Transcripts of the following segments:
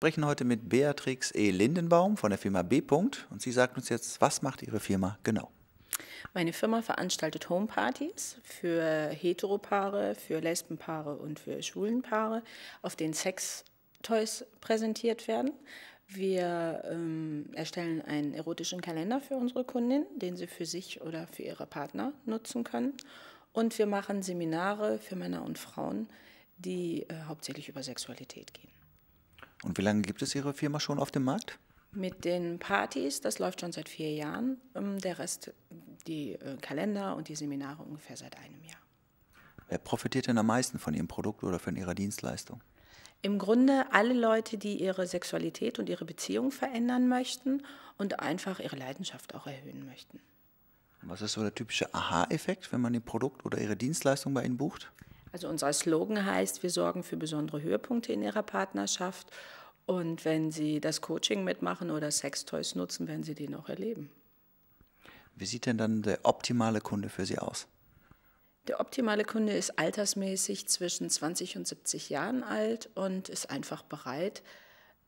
Wir sprechen heute mit Beatrix E. Lindenbaum von der Firma B. Und sie sagt uns jetzt, was macht Ihre Firma genau? Meine Firma veranstaltet Homepartys für Heteropaare, für Lesbenpaare und für Schwulenpaare, auf denen Sex-Toys präsentiert werden. Wir ähm, erstellen einen erotischen Kalender für unsere Kundin, den sie für sich oder für ihre Partner nutzen können. Und wir machen Seminare für Männer und Frauen, die äh, hauptsächlich über Sexualität gehen. Und wie lange gibt es Ihre Firma schon auf dem Markt? Mit den Partys, das läuft schon seit vier Jahren. Ähm, der Rest, die äh, Kalender und die Seminare ungefähr seit einem Jahr. Wer profitiert denn am meisten von Ihrem Produkt oder von Ihrer Dienstleistung? Im Grunde alle Leute, die ihre Sexualität und ihre Beziehung verändern möchten und einfach ihre Leidenschaft auch erhöhen möchten. Was ist so der typische Aha-Effekt, wenn man ihr Produkt oder ihre Dienstleistung bei Ihnen bucht? Also unser Slogan heißt, wir sorgen für besondere Höhepunkte in Ihrer Partnerschaft. Und wenn Sie das Coaching mitmachen oder Sextoys nutzen, werden Sie die noch erleben. Wie sieht denn dann der optimale Kunde für Sie aus? Der optimale Kunde ist altersmäßig zwischen 20 und 70 Jahren alt und ist einfach bereit,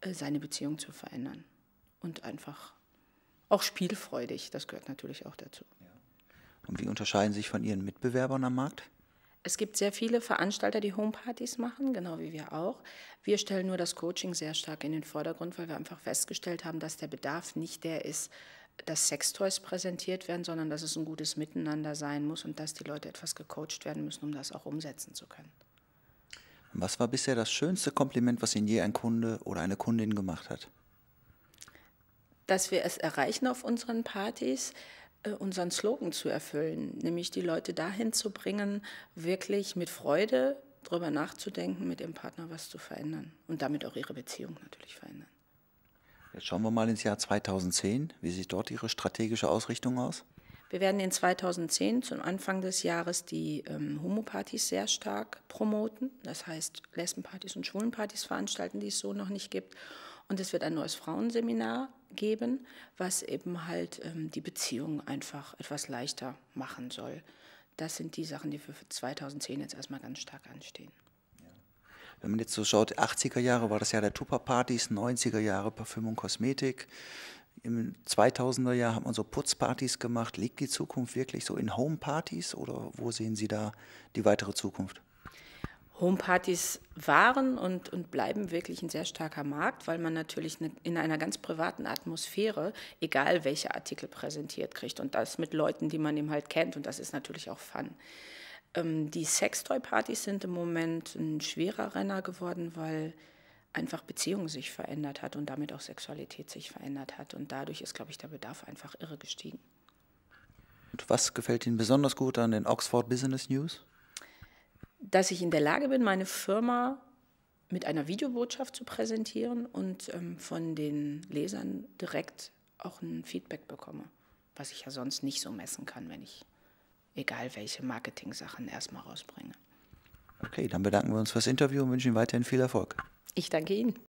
äh, seine Beziehung zu verändern. Und einfach auch spielfreudig, das gehört natürlich auch dazu. Und wie unterscheiden Sie sich von Ihren Mitbewerbern am Markt? Es gibt sehr viele Veranstalter, die Homepartys machen, genau wie wir auch. Wir stellen nur das Coaching sehr stark in den Vordergrund, weil wir einfach festgestellt haben, dass der Bedarf nicht der ist, dass Sextoys präsentiert werden, sondern dass es ein gutes Miteinander sein muss und dass die Leute etwas gecoacht werden müssen, um das auch umsetzen zu können. Was war bisher das schönste Kompliment, was Ihnen je ein Kunde oder eine Kundin gemacht hat? Dass wir es erreichen auf unseren Partys, äh, unseren Slogan zu erfüllen, nämlich die Leute dahin zu bringen, wirklich mit Freude darüber nachzudenken, mit ihrem Partner was zu verändern und damit auch ihre Beziehung natürlich verändern. Jetzt schauen wir mal ins Jahr 2010. Wie sieht dort Ihre strategische Ausrichtung aus? Wir werden in 2010 zum Anfang des Jahres die ähm, Homopartys sehr stark promoten. Das heißt, Lesbenpartys und Schwulenpartys veranstalten, die es so noch nicht gibt. Und es wird ein neues Frauenseminar geben, was eben halt ähm, die Beziehung einfach etwas leichter machen soll. Das sind die Sachen, die für 2010 jetzt erstmal ganz stark anstehen. Wenn man jetzt so schaut, 80er Jahre war das Jahr der Tupper-Partys, 90er Jahre Parfüm und Kosmetik. Im 2000er Jahr hat man so Putzpartys gemacht. Liegt die Zukunft wirklich so in Home-Partys oder wo sehen Sie da die weitere Zukunft? Homepartys waren und, und bleiben wirklich ein sehr starker Markt, weil man natürlich ne, in einer ganz privaten Atmosphäre, egal welche Artikel präsentiert kriegt und das mit Leuten, die man eben halt kennt und das ist natürlich auch Fun. Ähm, die Sextoy-Partys sind im Moment ein schwerer Renner geworden, weil einfach Beziehung sich verändert hat und damit auch Sexualität sich verändert hat und dadurch ist, glaube ich, der Bedarf einfach irre gestiegen. Und was gefällt Ihnen besonders gut an den Oxford Business News? dass ich in der Lage bin, meine Firma mit einer Videobotschaft zu präsentieren und ähm, von den Lesern direkt auch ein Feedback bekomme, was ich ja sonst nicht so messen kann, wenn ich egal welche Marketing-Sachen erstmal rausbringe. Okay, dann bedanken wir uns fürs Interview und wünschen Ihnen weiterhin viel Erfolg. Ich danke Ihnen.